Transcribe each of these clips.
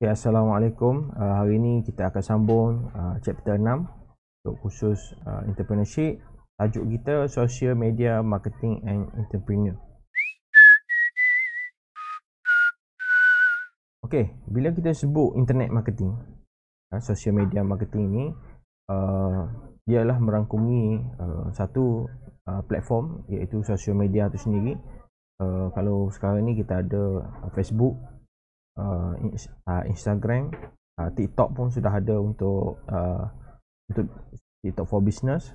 Okay, ya, Assalamualaikum. Uh, hari ini kita akan sambung uh, chapter 6 untuk khusus uh, entrepreneurship. Tajuk kita social media marketing and entrepreneur. Okey, bila kita sebut internet marketing, uh, social media marketing ini, uh, ialah merangkumi uh, satu uh, platform iaitu social media itu sendiri. Uh, kalau sekarang ni kita ada uh, Facebook, Uh, uh, Instagram, uh, TikTok pun sudah ada untuk uh, untuk TikTok for business.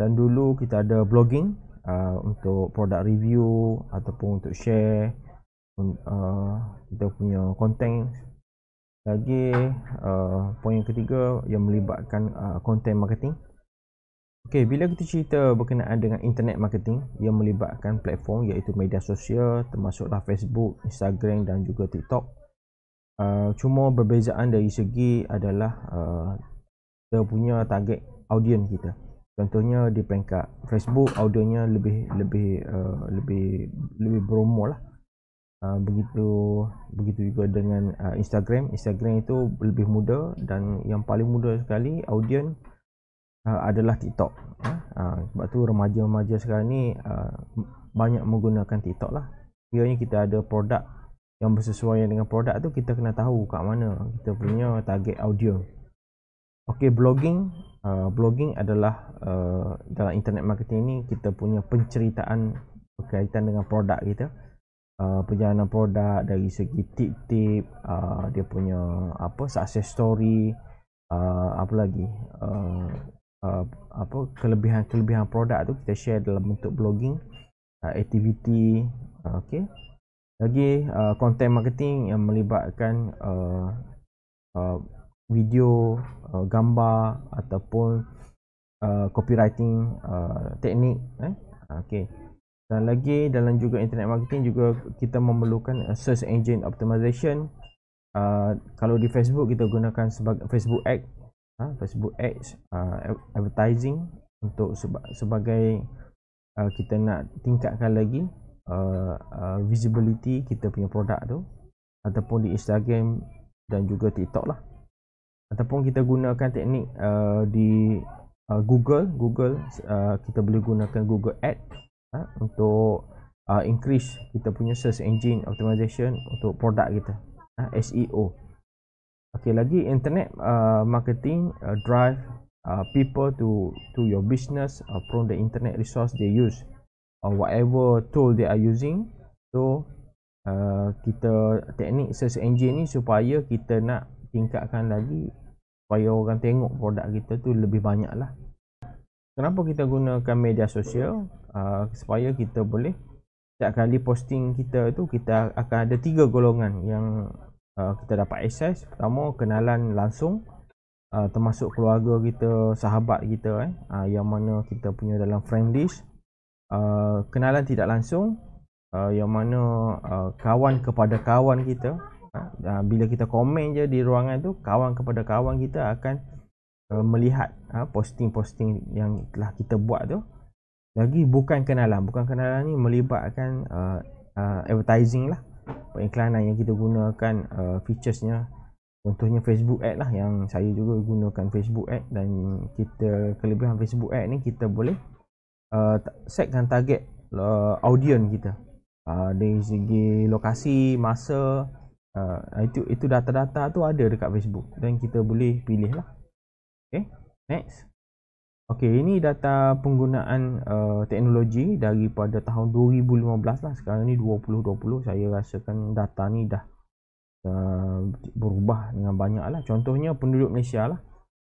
Dan dulu kita ada blogging uh, untuk produk review ataupun untuk share um, uh, kita punya konten Lagi uh, poin yang ketiga yang melibatkan uh, content marketing. Okey, bila kita cerita berkenaan dengan internet marketing, ia melibatkan platform iaitu media sosial termasuklah Facebook, Instagram dan juga TikTok. Eh, cuma perbezaan dari segi adalah uh, eh, kita punya target audien kita. Contohnya di peringkat Facebook audiennya lebih lebih uh, lebih lebih bromo lah. Uh, begitu begitu juga dengan uh, Instagram. Instagram itu lebih muda dan yang paling muda sekali audien uh, adalah TikTok. Uh, sebab tu remaja-remaja sekarang ni uh, banyak menggunakan TikTok lah. Kiranya kita ada produk yang bersesuaian dengan produk tu kita kena tahu kat mana kita punya target audio. Okey, blogging uh, blogging adalah uh, dalam internet marketing ni kita punya penceritaan berkaitan dengan produk kita. Uh, perjalanan produk dari segi tip-tip uh, dia punya apa success story uh, apa lagi uh, uh, apa kelebihan-kelebihan produk tu kita share dalam bentuk blogging uh, aktiviti uh, okey lagi uh, content marketing yang melibatkan uh, uh, video, uh, gambar ataupun uh, copywriting uh, teknik eh? okay. dan lagi dalam juga internet marketing juga kita memerlukan uh, search engine optimization uh, kalau di facebook kita gunakan sebagai facebook ad uh, ha? facebook ads uh, advertising untuk sebagai uh, kita nak tingkatkan lagi uh, uh, visibility kita punya produk tu ataupun di Instagram dan juga TikTok lah ataupun kita gunakan teknik uh, di uh, Google Google uh, kita boleh gunakan Google Ad uh, untuk uh, increase kita punya search engine optimization untuk produk kita uh, ha, SEO Okay, lagi internet uh, marketing uh, drive uh, people to to your business uh, from the internet resource they use uh, whatever tool they are using so uh, kita teknik search engine ni supaya kita nak tingkatkan lagi supaya orang tengok produk kita tu lebih banyak lah kenapa kita gunakan media sosial uh, supaya kita boleh setiap kali posting kita tu kita akan ada tiga golongan yang uh, kita dapat akses pertama kenalan langsung uh, termasuk keluarga kita sahabat kita eh uh, yang mana kita punya dalam friend list Uh, kenalan tidak langsung uh, yang mana uh, kawan kepada kawan kita uh, uh, bila kita komen je di ruangan tu kawan kepada kawan kita akan uh, melihat uh, posting-posting yang telah kita buat tu lagi bukan kenalan bukan kenalan ni melibatkan uh, uh, advertising lah pengiklanan yang kita gunakan uh, featuresnya contohnya Facebook ad lah yang saya juga gunakan Facebook ad dan kita kelebihan Facebook ad ni kita boleh uh, setkan target uh, audience kita uh, dari segi lokasi masa uh, itu itu data-data tu ada dekat Facebook dan kita boleh pilih lah okay next okay ini data penggunaan uh, teknologi daripada tahun 2015 lah sekarang ni 2020 saya rasakan data ni dah Uh, berubah dengan banyak lah contohnya penduduk Malaysia lah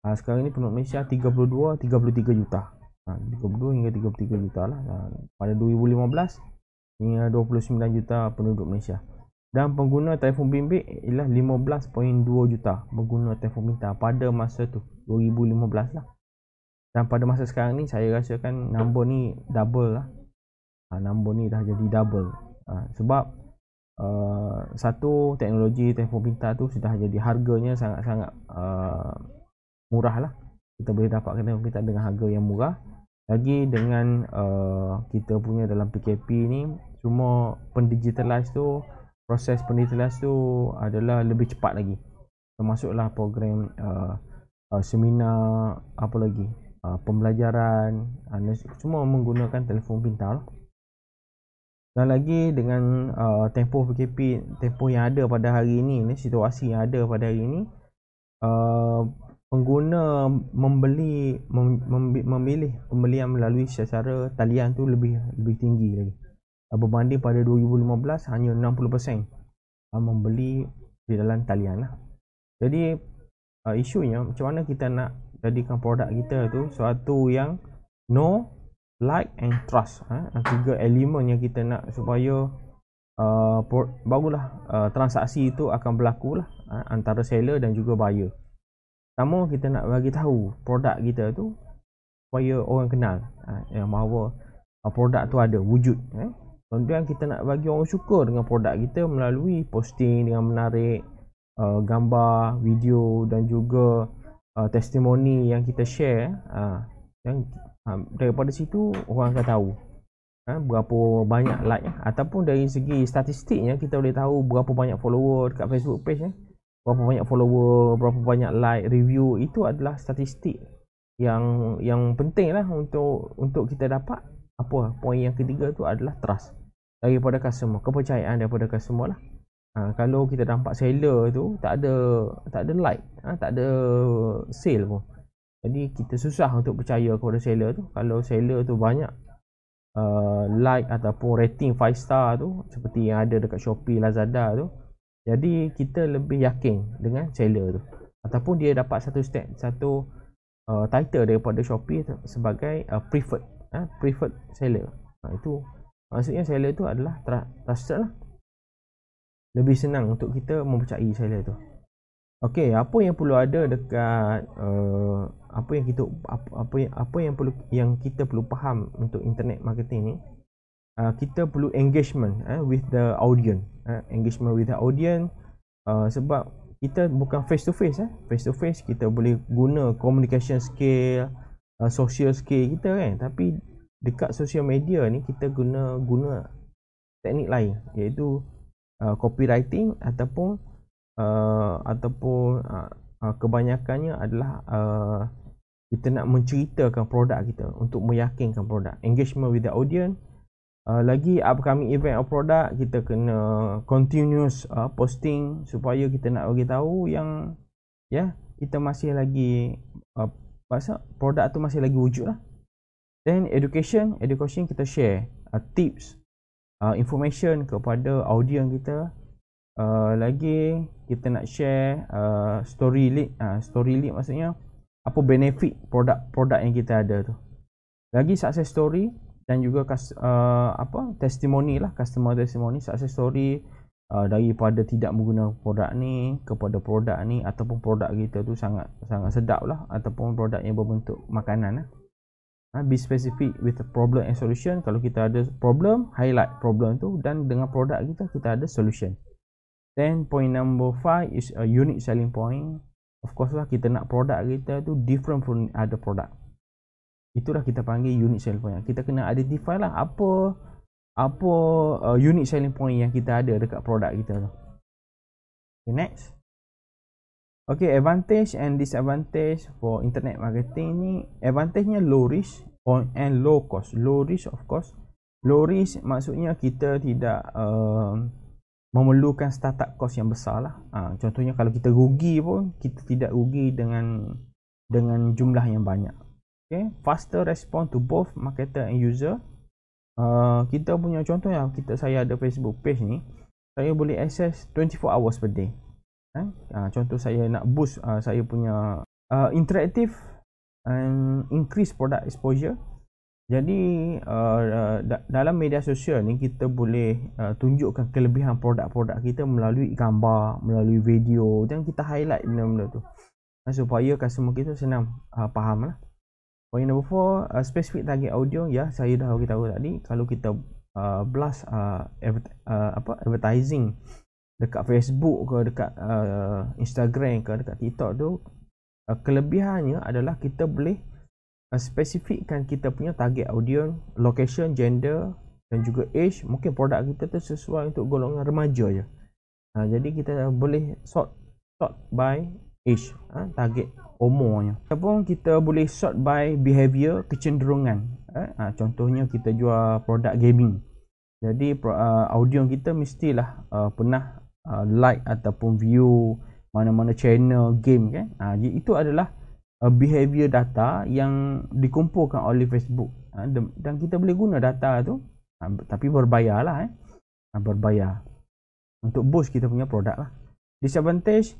uh, sekarang ni penduduk Malaysia 32 33 juta 32 ha, hingga 33 juta lah ha, pada 2015 hingga 29 juta penduduk Malaysia dan pengguna telefon bimbit ialah 15.2 juta pengguna telefon pintar pada masa tu 2015 lah dan pada masa sekarang ni saya rasakan nombor ni double lah ha, number ni dah jadi double ha, sebab uh, satu teknologi telefon pintar tu sudah jadi harganya sangat-sangat uh, murah lah kita boleh dapatkan telefon pintar dengan harga yang murah lagi dengan uh, kita punya dalam PKP ni semua pendigitalize tu proses pendigitalize tu adalah lebih cepat lagi termasuklah program uh, uh, seminar apa lagi uh, pembelajaran uh, semua menggunakan telefon pintar lah. dan lagi dengan uh, tempoh PKP tempoh yang ada pada hari ini ni situasi yang ada pada hari ini uh, pengguna membeli mem, memilih pembelian melalui secara talian tu lebih lebih tinggi lagi. Berbanding pada 2015 hanya 60% membeli di dalam talian lah. Jadi uh, isunya macam mana kita nak jadikan produk kita tu suatu yang no like and trust ha? tiga elemen yang kita nak supaya uh, por- barulah uh, transaksi itu akan berlaku lah ha? antara seller dan juga buyer Pertama kita nak bagi tahu produk kita tu supaya orang kenal ha, yang bahawa uh, produk tu ada wujud eh. Kemudian kita nak bagi orang suka dengan produk kita melalui posting dengan menarik uh, gambar, video dan juga uh, testimoni yang kita share uh, dan uh, daripada situ orang akan tahu uh, berapa banyak like ya. ataupun dari segi statistiknya kita boleh tahu berapa banyak follower dekat Facebook page eh berapa banyak follower, berapa banyak like, review itu adalah statistik yang yang penting lah untuk untuk kita dapat apa poin yang ketiga tu adalah trust daripada customer kepercayaan daripada customer lah ha, kalau kita nampak seller tu tak ada tak ada like ha, tak ada sale pun jadi kita susah untuk percaya kepada seller tu kalau seller tu banyak uh, like ataupun rating 5 star tu seperti yang ada dekat Shopee Lazada tu jadi kita lebih yakin dengan seller tu ataupun dia dapat satu step satu uh, title daripada Shopee sebagai uh, preferred uh, preferred seller. Nah, ha, itu maksudnya seller tu adalah trusted lah. Lebih senang untuk kita mempercayai seller tu. Okey, apa yang perlu ada dekat uh, apa yang kita apa, apa yang apa yang perlu yang kita perlu faham untuk internet marketing ni? Uh, kita perlu engagement eh, with the audience uh, engagement with the audience uh, sebab kita bukan face to face eh face to face kita boleh guna communication skill uh, social skill kita kan tapi dekat social media ni kita guna guna teknik lain iaitu uh, copywriting ataupun uh, ataupun uh, uh, kebanyakannya adalah uh, kita nak menceritakan produk kita untuk meyakinkan produk engagement with the audience uh, lagi upcoming event or product kita kena continuous uh, posting supaya kita nak bagi tahu yang ya yeah, kita masih lagi apa uh, produk tu masih lagi wujud lah then education education kita share uh, tips uh, information kepada audience kita uh, lagi kita nak share uh, story lead uh, story lead maksudnya apa benefit produk-produk yang kita ada tu lagi success story dan juga uh, apa testimoni lah customer testimoni success story uh, daripada tidak menggunakan produk ni kepada produk ni ataupun produk kita tu sangat sangat sedap lah ataupun produk yang berbentuk makanan lah uh, be specific with the problem and solution kalau kita ada problem highlight problem tu dan dengan produk kita kita ada solution then point number five is a unique selling point of course lah kita nak produk kita tu different from other product itulah kita panggil unit selling point kita kena identify lah apa apa uh, unit selling point yang kita ada dekat produk kita tu okay, next Okay, advantage and disadvantage for internet marketing ni advantage nya low risk on and low cost low risk of course low risk maksudnya kita tidak um, memerlukan startup cost yang besar lah ha, contohnya kalau kita rugi pun kita tidak rugi dengan dengan jumlah yang banyak okay, faster respond to both marketer and user. Uh, kita punya contoh yang kita saya ada Facebook page ni, saya boleh access 24 hours per day. Eh? Uh, contoh saya nak boost uh, saya punya uh, interaktif and increase product exposure. Jadi uh, da- dalam media sosial ni kita boleh uh, tunjukkan kelebihan produk-produk kita melalui gambar, melalui video dan kita highlight benda-benda tu. Supaya customer kita senang uh, faham lah. Point number four, uh, specific target audio. Ya, yeah, saya dah beritahu tadi. Kalau kita uh, blast uh, adver- uh, apa, advertising dekat Facebook ke dekat uh, Instagram ke dekat TikTok tu, uh, kelebihannya adalah kita boleh uh, spesifikkan kita punya target audio, location, gender dan juga age. Mungkin produk kita tu sesuai untuk golongan remaja je. Uh, jadi kita boleh sort, sort by age ha? target umurnya ataupun kita boleh sort by behavior kecenderungan ha? Ha, contohnya kita jual produk gaming jadi uh, audio kita mestilah uh, pernah uh, like ataupun view mana-mana channel game kan ha, itu adalah uh, behavior data yang dikumpulkan oleh Facebook ha, dan kita boleh guna data tu ha, tapi berbayarlah eh ha, berbayar untuk boost kita punya produk lah disadvantage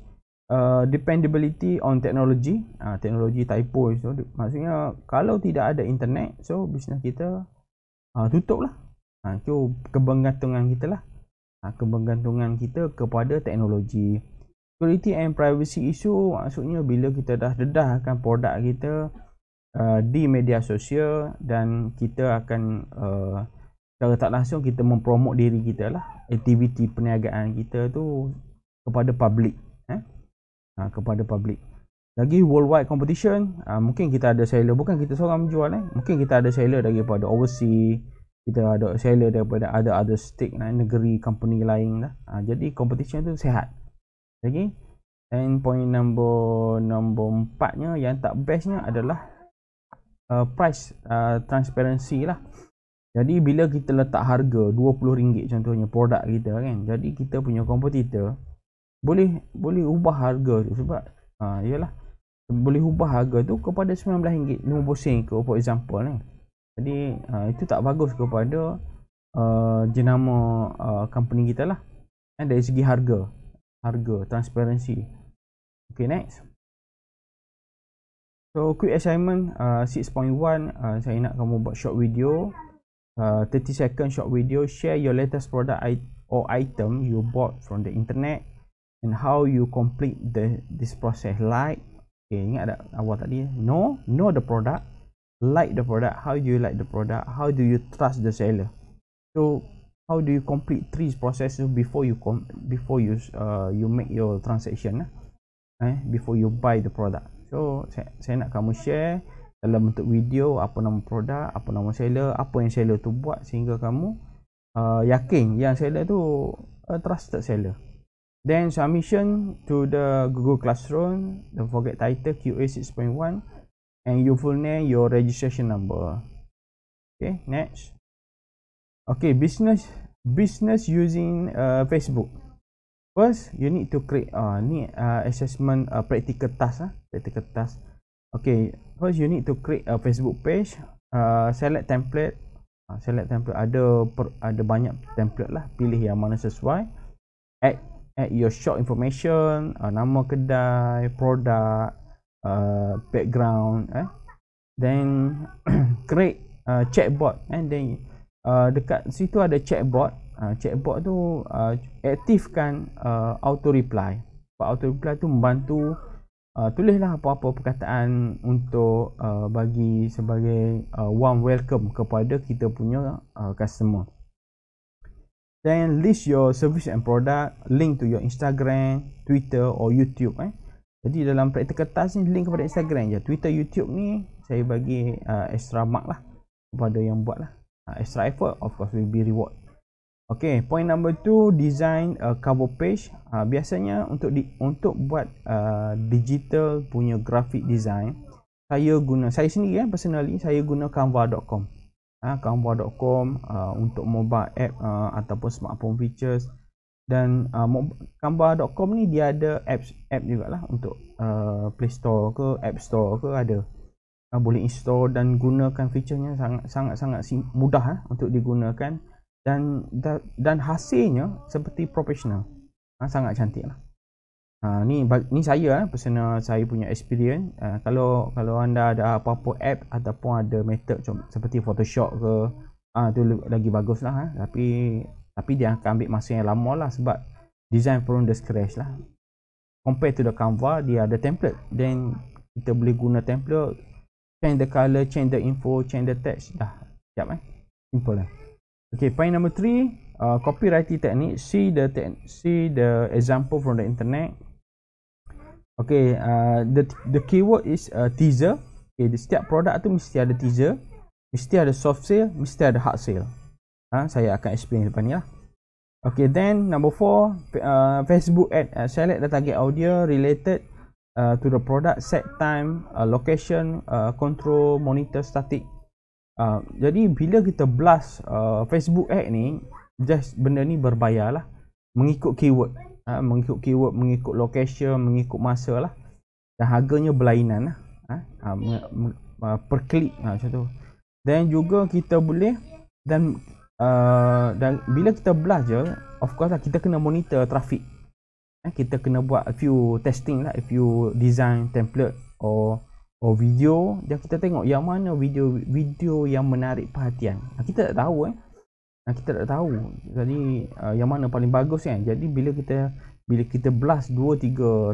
Uh, dependability on technology uh, teknologi typo so maksudnya kalau tidak ada internet so bisnes kita uh, tutup lah uh, ah, so kebergantungan kita lah uh, kebergantungan kita kepada teknologi security and privacy issue maksudnya bila kita dah dedahkan produk kita uh, di media sosial dan kita akan uh, secara tak langsung kita mempromot diri kita lah aktiviti perniagaan kita tu kepada public uh, kepada public lagi worldwide competition uh, mungkin kita ada seller bukan kita seorang menjual eh mungkin kita ada seller daripada overseas kita ada seller daripada ada other state nah, eh, negeri company lain lah. Uh, jadi competition tu sehat lagi okay. and point number number empatnya yang tak bestnya adalah uh, price uh, transparency lah jadi bila kita letak harga RM20 contohnya produk kita kan jadi kita punya competitor boleh boleh ubah harga tu sebab ha iyalah boleh ubah harga tu kepada RM19.50 ke for example ni. Eh. Jadi ha, itu tak bagus kepada uh, jenama uh, company kita lah. Eh, dari segi harga. Harga, transparansi. Okay next. So quick assignment uh, 6.1 uh, saya nak kamu buat short video. Uh, ha, 30 second short video. Share your latest product or item you bought from the internet and how you complete the this process like okay, ingat tak awal tadi No, no the product like the product how do you like the product how do you trust the seller so how do you complete three processes before you come, before you uh, you make your transaction eh? eh before you buy the product so saya, saya nak kamu share dalam bentuk video apa nama produk apa nama seller apa yang seller tu buat sehingga kamu uh, yakin yang seller tu uh, trusted seller Then submission to the Google Classroom. Don't forget title QA 6.1 and your full name, your registration number. Okay, next. Okay, business business using uh, Facebook. First, you need to create uh, ni uh, assessment uh, practical task ah, practical task. Okay, first you need to create a Facebook page. Uh, select template uh, Select template ada per, ada banyak template lah pilih yang mana sesuai. Add add eh, your short information uh, nama kedai produk uh, background eh then create uh, chatbot and then uh, dekat situ ada chatbot uh, chatbot tu uh, aktifkan uh, auto reply Pak auto reply tu membantu uh, tulislah apa-apa perkataan untuk uh, bagi sebagai uh, warm welcome kepada kita punya uh, customer then list your service and product link to your instagram twitter or youtube eh jadi dalam praktikal task ni link kepada instagram je twitter youtube ni saya bagi uh, extra mark lah kepada yang buat lah uh, extra effort of course will be reward Okay, point number two, design a cover page. Uh, biasanya untuk di, untuk buat uh, digital punya graphic design, saya guna saya sendiri ya personally saya guna canva.com uh, ha, kanva.com uh, ha, untuk mobile app uh, ataupun smartphone features dan kanva.com ni dia ada apps app juga lah untuk uh, Play Store ke App Store ke ada uh, boleh install dan gunakan fiturnya sangat sangat sangat mudah uh, untuk digunakan dan dan hasilnya seperti profesional uh, sangat cantik lah Uh, ni ni saya eh, personal saya punya experience. Uh, kalau kalau anda ada apa-apa app ataupun ada method seperti Photoshop ke ah uh, tu lagi bagus lah. Eh. Tapi tapi dia akan ambil masa yang lama lah sebab design from the scratch lah. Compare to the Canva, dia ada template. Then kita boleh guna template, change the color, change the info, change the text. Dah. Sekejap eh. Simple lah. Eh. Okay, point number three. Uh, copywriting technique see the see the example from the internet Okay, uh, the the keyword is uh, teaser. Okay, di setiap produk tu mesti ada teaser, mesti ada soft sale, mesti ada hard sale. Ha, saya akan explain depan ni lah. Okay, then number four, uh, Facebook ad uh, select the target audio related uh, to the product, set time, uh, location, uh, control, monitor, static. Uh, jadi bila kita blast uh, Facebook ad ni, just benda ni berbayar lah, mengikut keyword ha, mengikut keyword, mengikut lokasi, mengikut masa lah dan harganya berlainan lah ha, ha, ha, per klik ha, macam tu dan juga kita boleh dan uh, dan bila kita belajar of course lah kita kena monitor trafik. ha, kita kena buat a few testing lah a few design template or or video dan kita tengok yang mana video video yang menarik perhatian ha, kita tak tahu eh kita tak tahu jadi uh, yang mana paling bagus kan jadi bila kita bila kita blast 2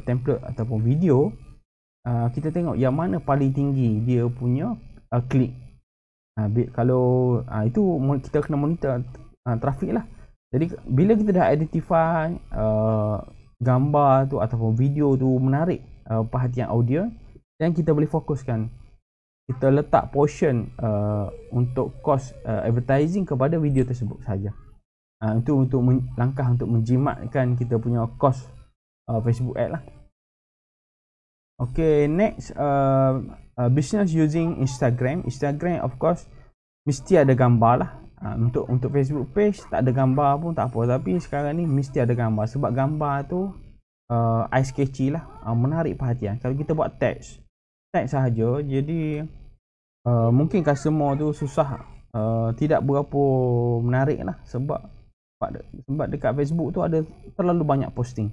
3 template ataupun video uh, kita tengok yang mana paling tinggi dia punya uh, klik uh, kalau uh, itu kita kena monitor uh, trafik lah jadi bila kita dah identify uh, gambar tu ataupun video tu menarik uh, perhatian audio dan kita boleh fokuskan kita letak portion uh, untuk cost uh, advertising kepada video tersebut saja. Uh, itu untuk langkah untuk menjimatkan kita punya cost uh, Facebook ad lah. Okay, next uh, uh, business using Instagram. Instagram of course mesti ada gambar lah. Uh, untuk untuk Facebook page tak ada gambar pun tak apa tapi sekarang ni mesti ada gambar sebab gambar tu uh, ice catchy lah uh, menarik perhatian kalau kita buat text tight sahaja jadi uh, mungkin customer tu susah uh, tidak berapa menarik lah sebab sebab dekat Facebook tu ada terlalu banyak posting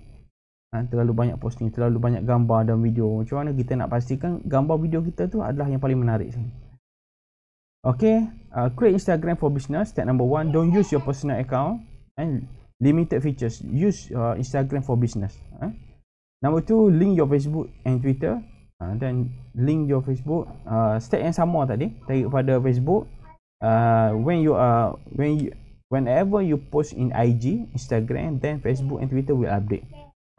ha, terlalu banyak posting terlalu banyak gambar dan video macam mana kita nak pastikan gambar video kita tu adalah yang paling menarik sini Okay, uh, create Instagram for business. Step number one, don't use your personal account and limited features. Use uh, Instagram for business. Eh? Number two, link your Facebook and Twitter dan ha, link your Facebook uh, step yang sama tadi tarik pada Facebook uh, when you are when you, whenever you post in IG Instagram then Facebook and Twitter will update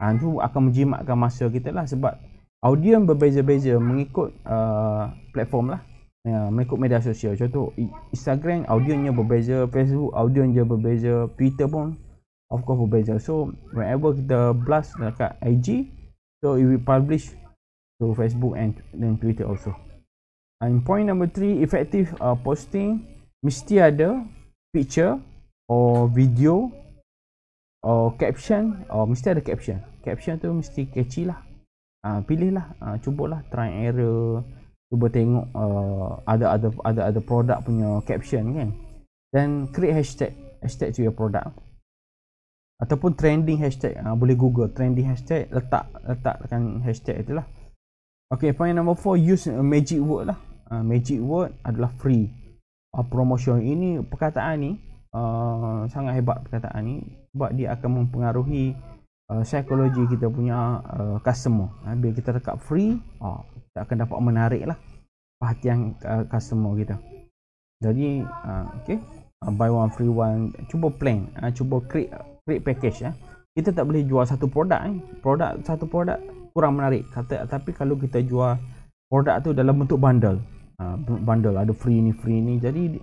uh, tu akan menjimatkan masa kita lah sebab audio berbeza-beza mengikut uh, platform lah uh, mengikut media sosial contoh Instagram audionya berbeza Facebook audionya berbeza Twitter pun of course berbeza so whenever kita blast dekat IG so it will publish to Facebook and then Twitter also. And point number three, effective uh, posting mesti ada picture or video or caption or mesti ada caption. Caption tu mesti catchy lah. Uh, pilih lah, uh, lah, try error cuba tengok uh, ada ada ada ada produk punya caption kan then create hashtag hashtag to your product ataupun trending hashtag uh, boleh google trending hashtag letak letakkan hashtag itulah lah Okay, point number four, use a uh, magic word lah. Uh, magic word adalah free. Uh, promotion ini, perkataan ni, uh, sangat hebat perkataan ni. Sebab dia akan mempengaruhi uh, psikologi kita punya uh, customer. Uh, bila kita dekat free, uh, kita akan dapat menarik lah perhatian uh, customer kita. Jadi, uh, okay. Uh, buy one, free one. Cuba plan. Uh, cuba create, create package. Eh. Kita tak boleh jual satu produk. Eh. Produk, satu produk kurang menarik kata tapi kalau kita jual produk tu dalam bentuk bundle uh, bundle ada free ni free ni jadi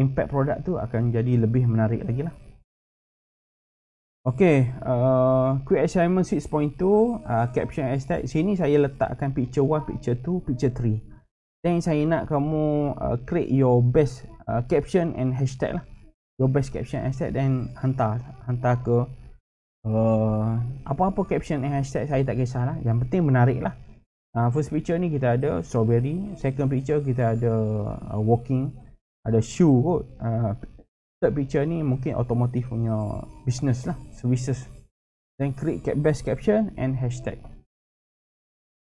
impact produk tu akan jadi lebih menarik lagi lah Okay, uh, quick assignment 6.2 uh, Caption hashtag. Sini saya letakkan picture 1, picture 2, picture 3 Then saya nak kamu uh, create your best uh, caption and hashtag lah Your best caption hashtag tag Then hantar Hantar ke Uh, apa-apa caption dan hashtag saya tak kisah lah yang penting menarik lah uh, first picture ni kita ada strawberry second picture kita ada uh, walking ada shoe kot uh, third picture ni mungkin automotive punya business lah services then create best caption and hashtag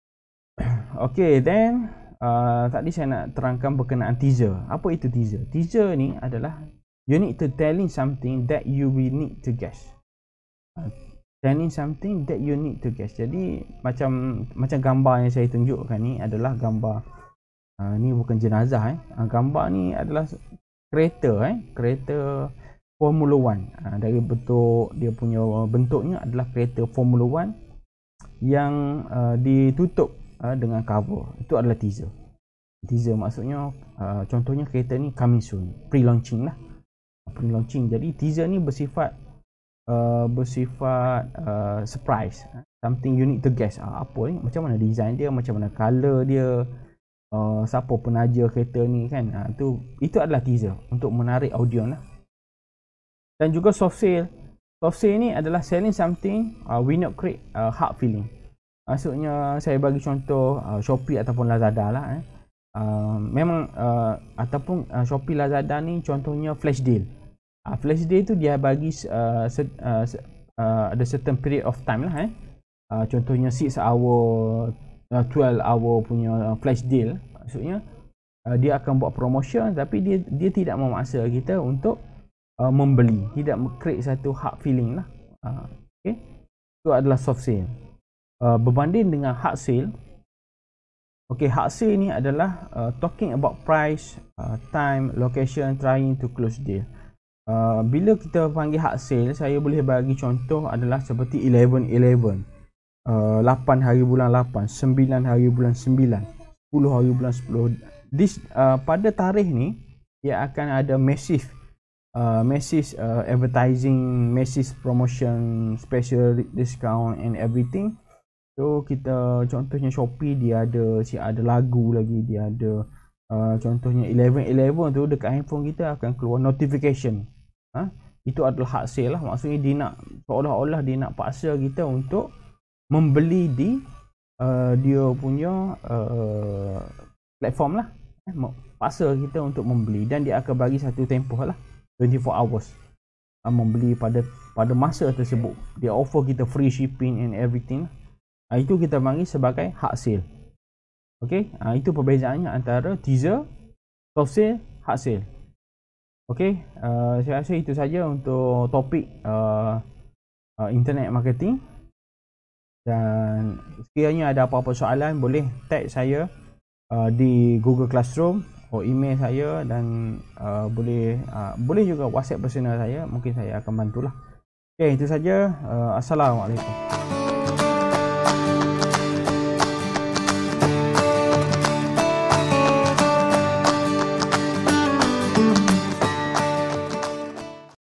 Okay then uh, tadi saya nak terangkan berkenaan teaser apa itu teaser teaser ni adalah you need to telling something that you will need to guess planning something that you need to guess. Jadi macam macam gambar yang saya tunjukkan ni adalah gambar uh, ni bukan jenazah eh. Uh, gambar ni adalah kereta eh, kereta Formula 1. Uh, ah, dari bentuk dia punya bentuknya adalah kereta Formula 1 yang uh, ditutup uh, dengan cover. Itu adalah teaser. Teaser maksudnya uh, contohnya kereta ni coming soon, pre-launching lah. Pre-launching. Jadi teaser ni bersifat Uh, bersifat uh, surprise something you need to guess uh, apa ni macam mana design dia macam mana color dia uh, siapa penaja kereta ni kan uh, tu itu adalah teaser untuk menarik audion lah dan juga soft sale soft sale ni adalah selling something uh, we not create uh, hard feeling maksudnya saya bagi contoh uh, Shopee ataupun Lazada lah eh. Uh, memang uh, ataupun uh, Shopee Lazada ni contohnya flash deal uh, flash day tu dia bagi uh, set, uh, uh, ada certain period of time lah eh. Uh, contohnya 6 hour, uh, 12 hour punya uh, flash deal maksudnya uh, dia akan buat promotion tapi dia dia tidak memaksa kita untuk uh, membeli tidak create satu hard feeling lah uh, okay. itu adalah soft sale uh, berbanding dengan hard sale okay, hard sale ni adalah uh, talking about price, uh, time, location trying to close deal Uh, bila kita panggil hak sale, saya boleh bagi contoh adalah seperti 11-11 uh, 8 hari bulan 8, 9 hari bulan 9, 10 hari bulan 10 This, uh, Pada tarikh ni, ia akan ada massive uh, Massive uh, advertising, massive promotion, special discount and everything So kita contohnya Shopee dia ada, si ada lagu lagi, dia ada uh, Contohnya 11-11 tu dekat handphone kita akan keluar notification ha? itu adalah hak sale lah maksudnya dia nak seolah-olah dia nak paksa kita untuk membeli di uh, dia punya uh, platform lah eh, paksa kita untuk membeli dan dia akan bagi satu tempoh lah 24 hours uh, membeli pada pada masa tersebut dia offer kita free shipping and everything uh, itu kita panggil sebagai hak sale Okey, uh, ah, itu perbezaannya antara teaser, soft sale, hard sale. Okey, uh, saya rasa itu saja untuk topik uh, uh, internet marketing. Dan sekiranya ada apa-apa soalan, boleh tag saya uh, di Google Classroom atau email saya dan uh, boleh uh, boleh juga WhatsApp personal saya, mungkin saya akan bantulah. Okey, itu saja. Uh, Assalamualaikum.